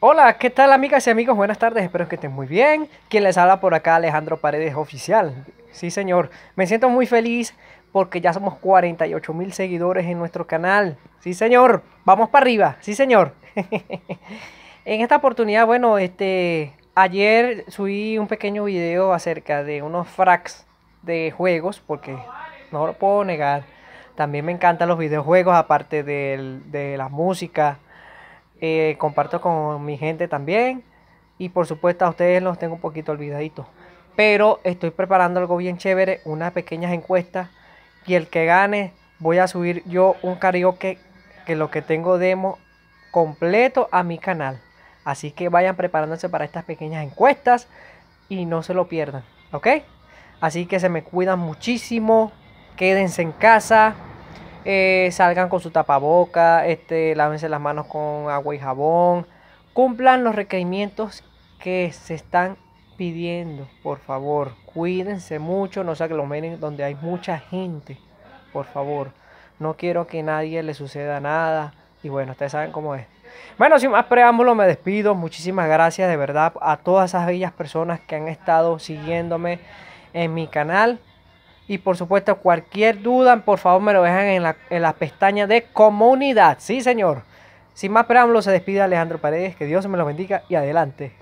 Hola, ¿qué tal amigas y amigos? Buenas tardes, espero que estén muy bien. Quien les habla por acá, Alejandro Paredes Oficial. Sí, señor, me siento muy feliz porque ya somos 48 mil seguidores en nuestro canal. Sí, señor, vamos para arriba, sí, señor. en esta oportunidad, bueno, este, ayer subí un pequeño video acerca de unos frags de juegos, porque no lo puedo negar. También me encantan los videojuegos, aparte de la música eh, comparto con mi gente también. Y por supuesto a ustedes los tengo un poquito olvidaditos. Pero estoy preparando algo bien chévere, unas pequeñas encuestas. Y el que gane, voy a subir yo un karaoke que lo que tengo demo completo a mi canal. Así que vayan preparándose para estas pequeñas encuestas y no se lo pierdan. ¿Ok? Así que se me cuidan muchísimo. Quédense en casa. Eh, salgan con su tapaboca, este, lávense las manos con agua y jabón, cumplan los requerimientos que se están pidiendo, por favor, cuídense mucho, no los aglomeren donde hay mucha gente, por favor, no quiero que nadie le suceda nada y bueno, ustedes saben cómo es. Bueno, sin más preámbulo, me despido. Muchísimas gracias de verdad a todas esas bellas personas que han estado siguiéndome en mi canal. Y por supuesto, cualquier duda, por favor me lo dejan en la, en pestaña de comunidad. Sí, señor. Sin más preámbulos, se despide Alejandro Paredes. Que Dios me lo bendiga y adelante.